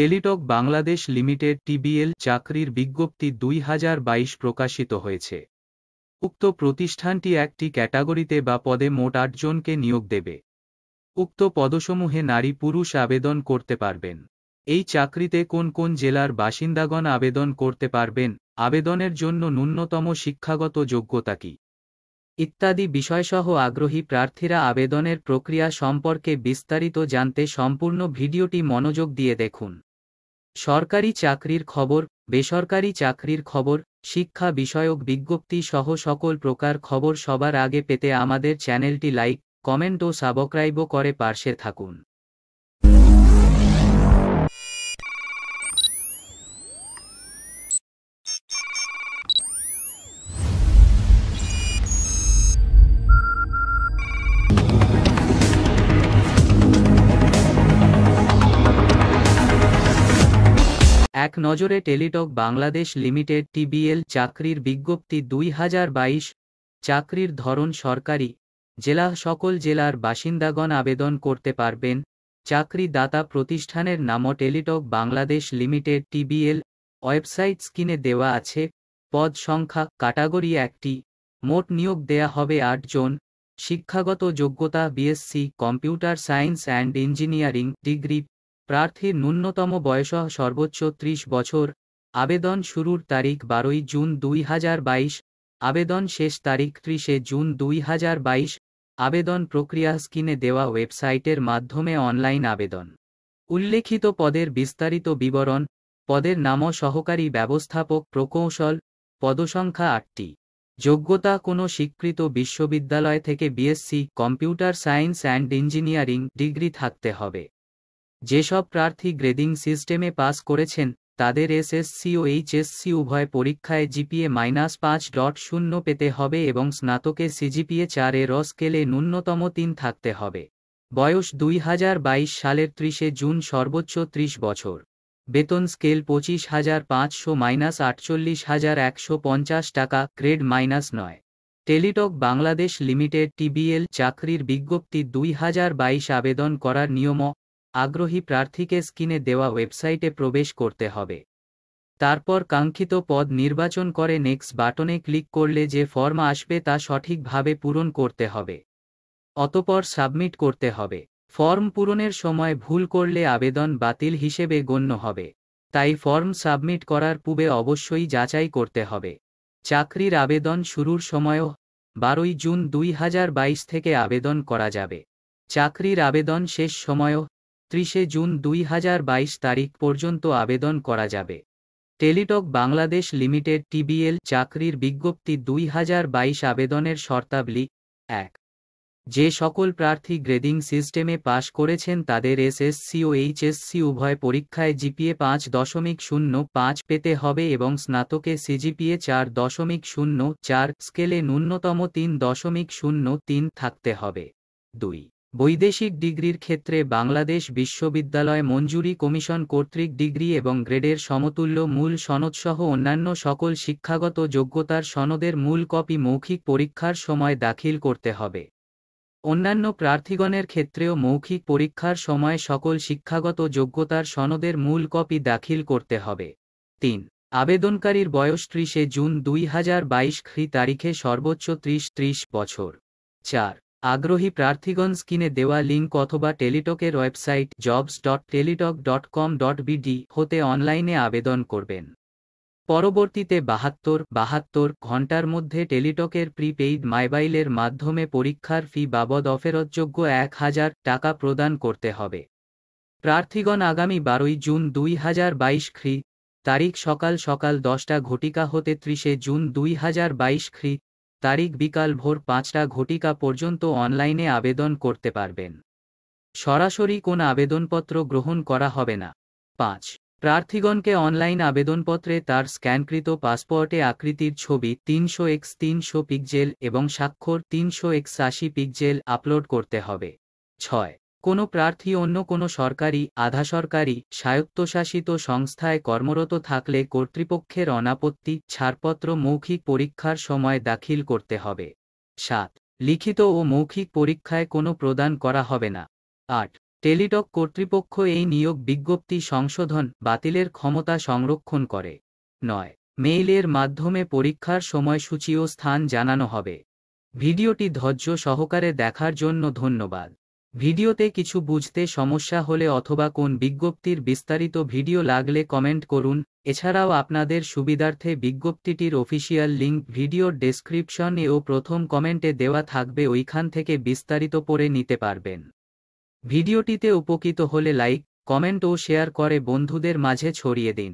Teletalk Bangladesh limited TBL চাকরির বিজ্ঞপ্তি দুই প্রকাশিত হয়েছে উক্ত প্রতিষ্ঠানটি একটি ক্যাটাগরিতে বা পদে মোট আটজনকে নিয়োগ দেবে উক্ত পদসমূহে নারী পুরুষ আবেদন করতে পারবেন এই চাকরিতে কোন কোন জেলার বাসিন্দাগণ আবেদন করতে পারবেন আবেদনের জন্য ন্যূনতম শিক্ষাগত যোগ্যতা কি ইত্যাদি বিষয়সহ আগ্রহী প্রার্থীরা আবেদনের প্রক্রিয়া সম্পর্কে বিস্তারিত জানতে সম্পূর্ণ ভিডিওটি মনোযোগ দিয়ে দেখুন সরকারি চাকরির খবর বেসরকারি চাকরির খবর শিক্ষা বিষয়ক বিজ্ঞপ্তি সহ সকল প্রকার খবর সবার আগে পেতে আমাদের চ্যানেলটি লাইক কমেন্ট ও সাবস্ক্রাইবও করে পার্শ্বে থাকুন এক নজরে টেলিটক বাংলাদেশ লিমিটেড টিবিএল চাকরির বিজ্ঞপ্তি দুই চাকরির ধরন সরকারি জেলা সকল জেলার বাসিন্দাগণ আবেদন করতে পারবেন চাকরি দাতা প্রতিষ্ঠানের নাম Teletalk Bangladesh limited TBL website স্কিনে দেওয়া আছে পদ সংখ্যা ক্যাটাগরি একটি মোট নিয়োগ দেয়া হবে আটজন শিক্ষাগত যোগ্যতা BSc computer science and engineering degree প্রার্থীর ন্যূনতম বয়স সর্বোচ্চ ত্রিশ বছর আবেদন শুরুর তারিখ বারোই জুন দুই আবেদন শেষ তারিখ ত্রিশে জুন দুই আবেদন প্রক্রিয়া স্কিনে দেওয়া ওয়েবসাইটের মাধ্যমে অনলাইন আবেদন উল্লেখিত পদের বিস্তারিত বিবরণ পদের নাম সহকারী ব্যবস্থাপক প্রকৌশল পদসংখ্যা আটটি যোগ্যতা কোনো স্বীকৃত বিশ্ববিদ্যালয় থেকে BSc computer science and engineering degree থাকতে হবে যেসব প্রার্থী গ্রেডিং সিস্টেমে পাস করেছেন তাদের এসএসসি ও এইচএসসি উভয় পরীক্ষায় জিপিএ মাইনাস পাঁচ ডট শূন্য পেতে হবে এবং স্নাতকে সিজিপিএ চার এর স্কেলে ন্যূনতম তিন থাকতে হবে বয়স দুই সালের ত্রিশে জুন সর্বোচ্চ ত্রিশ বছর বেতন স্কেল পঁচিশ হাজার পাঁচশো মাইনাস আটচল্লিশ হাজার একশো পঞ্চাশ টাকা গ্রেড মাইনাস নয় টেলিটক বাংলাদেশ লিমিটেড টিবিএল চাকরির বিজ্ঞপ্তি দুই আবেদন করার নিয়ম আগ্রহী প্রার্থীকে স্কিনে দেওয়া ওয়েবসাইটে প্রবেশ করতে হবে তারপর কাঙ্ক্ষিত পদ নির্বাচন করে নেক্সট বাটনে ক্লিক করলে যে ফর্ম আসবে তা সঠিকভাবে পূরণ করতে হবে অতপর সাবমিট করতে হবে ফর্ম পূরণের সময় ভুল করলে আবেদন বাতিল হিসেবে গণ্য হবে তাই ফর্ম সাবমিট করার পূর্বে অবশ্যই যাচাই করতে হবে চাকরির আবেদন শুরুর সময়ও বারোই জুন দুই থেকে আবেদন করা যাবে চাকরির আবেদন শেষ সময়ও একত্রিশে জুন দুই তারিখ পর্যন্ত আবেদন করা যাবে টেলিটক বাংলাদেশ লিমিটেড টিবিএল চাকরির বিজ্ঞপ্তি দুই আবেদনের শর্তাবলী এক যে সকল প্রার্থী গ্রেডিং সিস্টেমে পাশ করেছেন তাদের এসএসসি ও এইচএসসি উভয় পরীক্ষায় জিপিএ পাঁচ দশমিক শূন্য পাঁচ পেতে হবে এবং স্নাতকে সিজিপিএ চার দশমিক শূন্য চার স্কেলে ন্যূনতম তিন দশমিক শূন্য তিন থাকতে হবে দুই বৈদেশিক ডিগ্রির ক্ষেত্রে বাংলাদেশ বিশ্ববিদ্যালয় মঞ্জুরি কমিশন কর্তৃক ডিগ্রি এবং গ্রেডের সমতুল্য মূল সনদসহ অন্যান্য সকল শিক্ষাগত যোগ্যতার সনদের মূল কপি মৌখিক পরীক্ষার সময় দাখিল করতে হবে অন্যান্য প্রার্থীগণের ক্ষেত্রেও মৌখিক পরীক্ষার সময় সকল শিক্ষাগত যোগ্যতার সনদের মূল কপি দাখিল করতে হবে তিন আবেদনকারীর বয়স ত্রিশে জুন দুই হাজার বাইশ খ্রি তারিখে সর্বোচ্চ ত্রিশ ত্রিশ বছর চার আগ্রহী প্রার্থীগণ স্কিনে দেওয়া লিঙ্ক অথবা টেলিটকের website jobs dot Teletalk dot com dot BD হতে অনলাইনে আবেদন করবেন পরবর্তীতে বাহাত্তর বাহাত্তর ঘন্টার মধ্যে টেলিটকের প্রিপেইড মাইবাইলের মাধ্যমে পরীক্ষার ফি বাবদ অফেরতযোগ্য এক হাজার টাকা প্রদান করতে হবে প্রার্থীগণ আগামী বারোই জুন দুই হাজার বাইশ খ্রি তারিখ সকাল সকাল দশটা ঘটিকা হতে ত্রিশে জুন দুই হাজার বাইশ খ্রি তারিখ বিকাল ভোর পাঁচটা ঘটিকা পর্যন্ত অনলাইনে আবেদন করতে পারবেন সরাসরি কোন আবেদনপত্র গ্রহণ করা হবে না পাঁচ প্রার্থীগণকে অনলাইন আবেদনপত্রে তার স্ক্যানকৃত পাসপোর্টে আকৃতির ছবি তিনশো এক্স তিনশো পিকজেল এবং স্বাক্ষর তিনশো এক্স আশি পিকজেল আপলোড করতে হবে ছয় কোনো প্রার্থী অন্য কোনো সরকারি আধা সরকারি স্বায়ত্তশাসিত সংস্থায় কর্মরত থাকলে কর্তৃপক্ষের অনাপত্তি ছাড়পত্র মৌখিক পরীক্ষার সময় দাখিল করতে হবে সাত লিখিত ও মৌখিক পরীক্ষায় কোনো প্রদান করা হবে না আট টেলিটক কর্তৃপক্ষ এই নিয়োগ বিজ্ঞপ্তি সংশোধন বাতিলের ক্ষমতা সংরক্ষণ করে নয় মেইলের মাধ্যমে পরীক্ষার সময়সূচি ও স্থান জানানো হবে ভিডিওটি ধৈর্য সহকারে দেখার জন্য ধন্যবাদ ভিডিওতে কিছু বুঝতে সমস্যা হলে অথবা কোন বিজ্ঞপ্তির বিস্তারিত ভিডিও লাগলে কমেন্ট করুন এছাড়াও আপনাদের সুবিধার্থে বিজ্ঞপ্তিটির অফিসিয়াল লিঙ্ক ভিডিওর ডেসক্রিপশন ও প্রথম কমেন্টে দেওয়া থাকবে ওইখান থেকে বিস্তারিত পড়ে নিতে পারবেন ভিডিওটিতে উপকৃত হলে লাইক কমেন্ট ও শেয়ার করে বন্ধুদের মাঝে ছড়িয়ে দিন